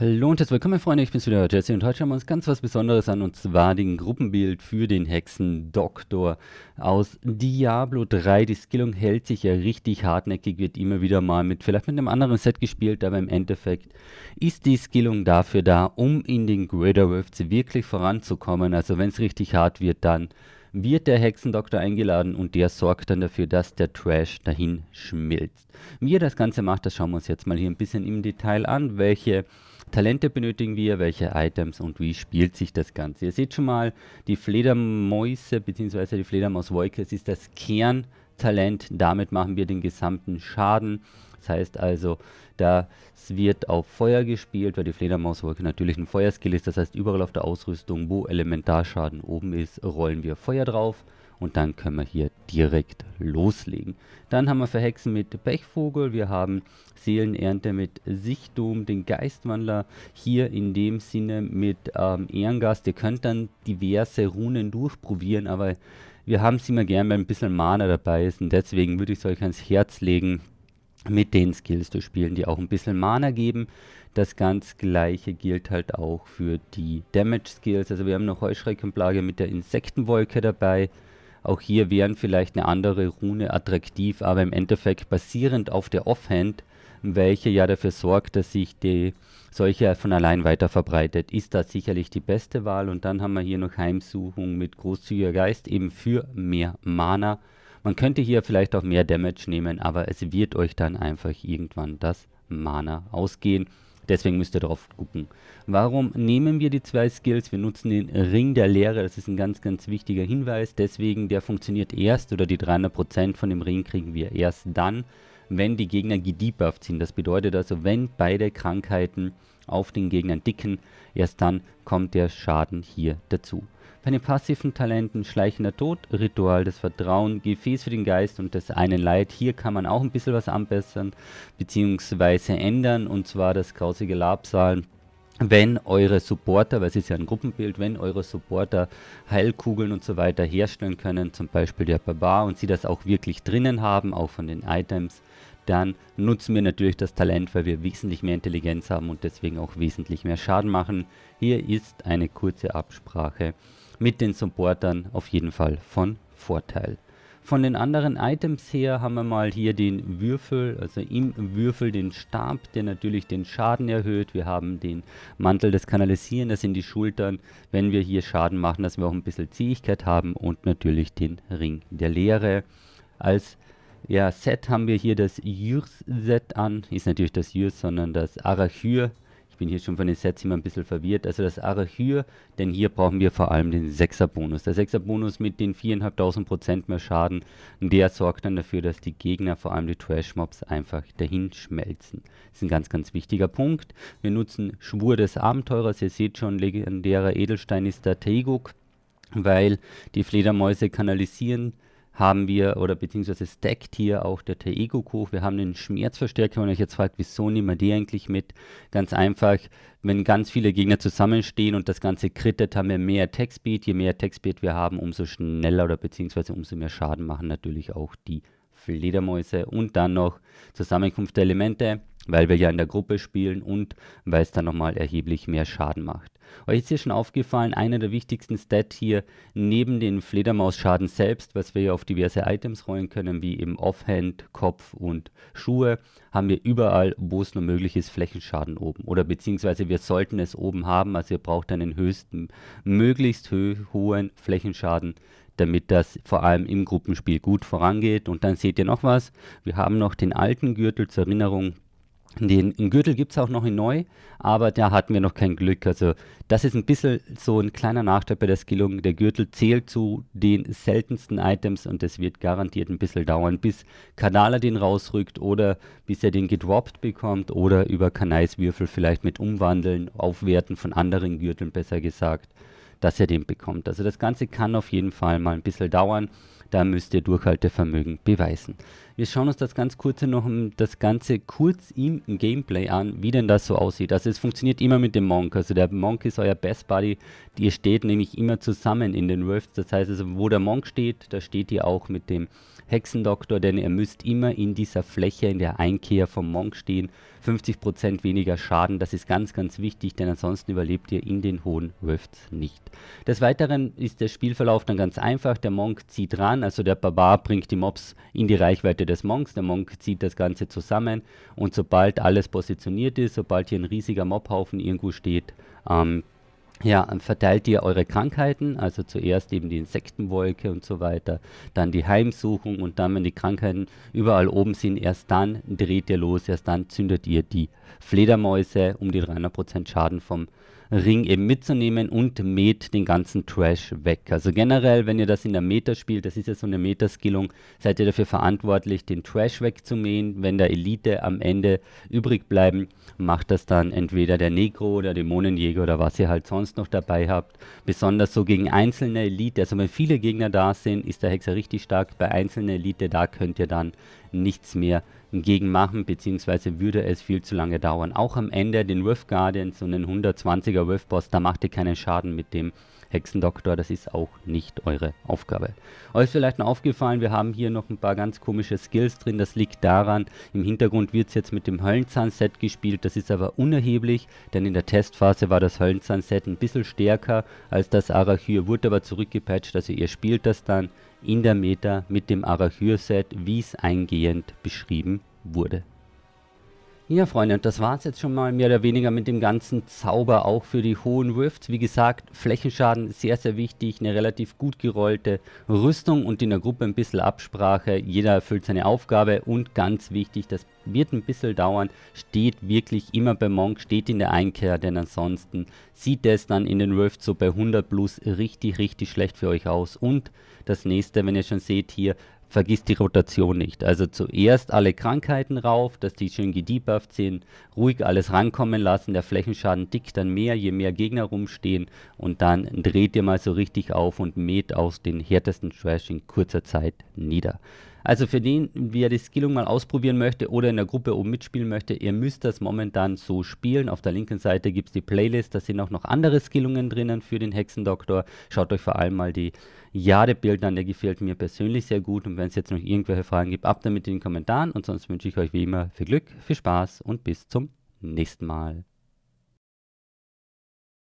Hallo und herzlich willkommen, Freunde. Ich bin's wieder, Jesse, und heute schauen wir uns ganz was Besonderes an, und zwar den Gruppenbild für den Hexendoktor aus Diablo 3. Die Skillung hält sich ja richtig hartnäckig, wird immer wieder mal mit, vielleicht mit einem anderen Set gespielt, aber im Endeffekt ist die Skillung dafür da, um in den Greater Rifts wirklich voranzukommen. Also wenn es richtig hart wird, dann wird der Hexendoktor eingeladen und der sorgt dann dafür, dass der Trash dahin schmilzt. Wie er das Ganze macht, das schauen wir uns jetzt mal hier ein bisschen im Detail an, welche Talente benötigen wir, welche Items und wie spielt sich das Ganze. Ihr seht schon mal, die Fledermäuse bzw. die Fledermauswolke, es ist das Kerntalent, damit machen wir den gesamten Schaden. Das heißt also, das wird auf Feuer gespielt, weil die Fledermauswolke natürlich ein Feuerskill ist. Das heißt, überall auf der Ausrüstung, wo Elementarschaden oben ist, rollen wir Feuer drauf und dann können wir hier direkt loslegen. Dann haben wir Verhexen mit Pechvogel, wir haben Seelenernte mit Sichtum, den Geistwandler hier in dem Sinne mit ähm, Ehrengast. Ihr könnt dann diverse Runen durchprobieren, aber wir haben sie immer gern, wenn ein bisschen Mana dabei ist und deswegen würde ich es euch ans Herz legen, mit den Skills zu spielen, die auch ein bisschen Mana geben. Das ganz gleiche gilt halt auch für die Damage Skills. Also wir haben noch Heuschreckenplage mit der Insektenwolke dabei. Auch hier wären vielleicht eine andere Rune attraktiv, aber im Endeffekt basierend auf der Offhand, welche ja dafür sorgt, dass sich die solche von allein weiter verbreitet, ist das sicherlich die beste Wahl. Und dann haben wir hier noch Heimsuchung mit großzügiger Geist eben für mehr Mana. Man könnte hier vielleicht auch mehr Damage nehmen, aber es wird euch dann einfach irgendwann das Mana ausgehen. Deswegen müsst ihr drauf gucken. Warum nehmen wir die zwei Skills? Wir nutzen den Ring der Lehre. Das ist ein ganz, ganz wichtiger Hinweis. Deswegen, der funktioniert erst oder die 300% von dem Ring kriegen wir erst dann, wenn die Gegner gedebufft sind. Das bedeutet also, wenn beide Krankheiten auf den Gegnern dicken, erst dann kommt der Schaden hier dazu. Bei den passiven Talenten Schleichender Tod, Ritual des Vertrauen, Gefäß für den Geist und das einen Leid. Hier kann man auch ein bisschen was anbessern bzw. ändern und zwar das grausige Labsal. wenn eure Supporter, weil es ist ja ein Gruppenbild, wenn eure Supporter Heilkugeln und so weiter herstellen können, zum Beispiel der Barbar, und sie das auch wirklich drinnen haben, auch von den Items, dann nutzen wir natürlich das Talent, weil wir wesentlich mehr Intelligenz haben und deswegen auch wesentlich mehr Schaden machen. Hier ist eine kurze Absprache mit den Supportern auf jeden Fall von Vorteil. Von den anderen Items her haben wir mal hier den Würfel, also im Würfel den Stab, der natürlich den Schaden erhöht. Wir haben den Mantel des Kanalisierens das sind die Schultern, wenn wir hier Schaden machen, dass wir auch ein bisschen Zähigkeit haben und natürlich den Ring der Leere. Als ja, Set haben wir hier das Jürs-Set an, ist natürlich das Jürs, sondern das Arachyr. set bin hier schon von den Sets immer ein bisschen verwirrt. Also das Arachyr, denn hier brauchen wir vor allem den 6er Bonus. Der 6er Bonus mit den 4.500% mehr Schaden, der sorgt dann dafür, dass die Gegner, vor allem die Trash Mobs, einfach dahin schmelzen. Das ist ein ganz, ganz wichtiger Punkt. Wir nutzen Schwur des Abenteurers. Ihr seht schon, legendärer Edelstein ist der Teiguk, weil die Fledermäuse kanalisieren haben wir, oder beziehungsweise stackt hier auch der Teego-Koch, wir haben den Schmerzverstärker und euch jetzt fragt, wieso nehmen wir die eigentlich mit? Ganz einfach, wenn ganz viele Gegner zusammenstehen und das Ganze krittet, haben wir mehr Attack-Speed. Je mehr Attack-Speed wir haben, umso schneller oder beziehungsweise umso mehr Schaden machen natürlich auch die Fledermäuse. Und dann noch Zusammenkunft der Elemente weil wir ja in der Gruppe spielen und weil es dann nochmal erheblich mehr Schaden macht. Euch ist hier schon aufgefallen, einer der wichtigsten Stats hier neben den Fledermausschaden selbst, was wir ja auf diverse Items rollen können, wie eben Offhand, Kopf und Schuhe, haben wir überall, wo es nur möglich ist, Flächenschaden oben. Oder beziehungsweise wir sollten es oben haben, also ihr braucht einen höchsten, möglichst hö hohen Flächenschaden, damit das vor allem im Gruppenspiel gut vorangeht. Und dann seht ihr noch was, wir haben noch den alten Gürtel zur Erinnerung, den Gürtel gibt es auch noch in neu, aber da hatten wir noch kein Glück. Also das ist ein bisschen so ein kleiner Nachteil bei der Skillung. Der Gürtel zählt zu den seltensten Items und das wird garantiert ein bisschen dauern, bis Kanala den rausrückt oder bis er den gedroppt bekommt oder über Kanais Würfel vielleicht mit Umwandeln, Aufwerten von anderen Gürteln besser gesagt, dass er den bekommt. Also das Ganze kann auf jeden Fall mal ein bisschen dauern. Da müsst ihr Durchhaltevermögen beweisen. Wir schauen uns das ganz kurze noch das Ganze kurz im Gameplay an, wie denn das so aussieht. Also es funktioniert immer mit dem Monk. Also der Monk ist euer Best Buddy. Ihr steht nämlich immer zusammen in den Rifts. Das heißt also, wo der Monk steht, da steht ihr auch mit dem Hexendoktor, denn ihr müsst immer in dieser Fläche, in der Einkehr vom Monk stehen. 50% weniger Schaden, das ist ganz, ganz wichtig, denn ansonsten überlebt ihr in den hohen Rifts nicht. Des Weiteren ist der Spielverlauf dann ganz einfach. Der Monk zieht ran an. Also der Barbar bringt die Mobs in die Reichweite des Monks, der Monk zieht das Ganze zusammen und sobald alles positioniert ist, sobald hier ein riesiger Mobhaufen irgendwo steht, ähm, ja, verteilt ihr eure Krankheiten, also zuerst eben die Insektenwolke und so weiter, dann die Heimsuchung und dann, wenn die Krankheiten überall oben sind, erst dann dreht ihr los, erst dann zündet ihr die Fledermäuse, um die 300% Schaden vom Ring eben mitzunehmen und mäht den ganzen Trash weg. Also generell, wenn ihr das in der Meta spielt, das ist ja so eine Metaskillung, seid ihr dafür verantwortlich, den Trash wegzumähen. Wenn der Elite am Ende übrig bleiben, macht das dann entweder der Negro oder Dämonenjäger oder was ihr halt sonst noch dabei habt. Besonders so gegen einzelne Elite, also wenn viele Gegner da sind, ist der Hexer richtig stark. Bei einzelnen Elite, da könnt ihr dann nichts mehr gegen machen, beziehungsweise würde es viel zu lange dauern. Auch am Ende den Rift Guardian, so einen 120er richtiger Wolfboss, da macht ihr keinen Schaden mit dem Hexendoktor, das ist auch nicht eure Aufgabe. Euch ist vielleicht noch aufgefallen, wir haben hier noch ein paar ganz komische Skills drin, das liegt daran, im Hintergrund wird es jetzt mit dem Höllenzahn-Set gespielt, das ist aber unerheblich, denn in der Testphase war das Höllenzahn-Set ein bisschen stärker als das Arachyr, wurde aber zurückgepatcht, also ihr spielt das dann in der Meta mit dem arachyr set wie es eingehend beschrieben wurde. Ja, Freunde, und das war es jetzt schon mal mehr oder weniger mit dem ganzen Zauber, auch für die hohen Rifts. Wie gesagt, Flächenschaden sehr, sehr wichtig, eine relativ gut gerollte Rüstung und in der Gruppe ein bisschen Absprache. Jeder erfüllt seine Aufgabe und ganz wichtig, das wird ein bisschen dauern, steht wirklich immer bei Monk, steht in der Einkehr, denn ansonsten sieht es dann in den Rifts so bei 100 plus richtig, richtig schlecht für euch aus. Und das nächste, wenn ihr schon seht hier, vergiss die Rotation nicht. Also zuerst alle Krankheiten rauf, dass die schön gedebufft sind, ruhig alles rankommen lassen, der Flächenschaden tickt dann mehr, je mehr Gegner rumstehen und dann dreht ihr mal so richtig auf und mäht aus den härtesten Trash in kurzer Zeit nieder. Also für den, wer die Skillung mal ausprobieren möchte oder in der Gruppe oben mitspielen möchte, ihr müsst das momentan so spielen. Auf der linken Seite gibt es die Playlist, da sind auch noch andere Skillungen drinnen für den Hexendoktor. Schaut euch vor allem mal die Jadebild an, der gefällt mir persönlich sehr gut. Und wenn es jetzt noch irgendwelche Fragen gibt, ab damit in den Kommentaren. Und sonst wünsche ich euch wie immer viel Glück, viel Spaß und bis zum nächsten Mal.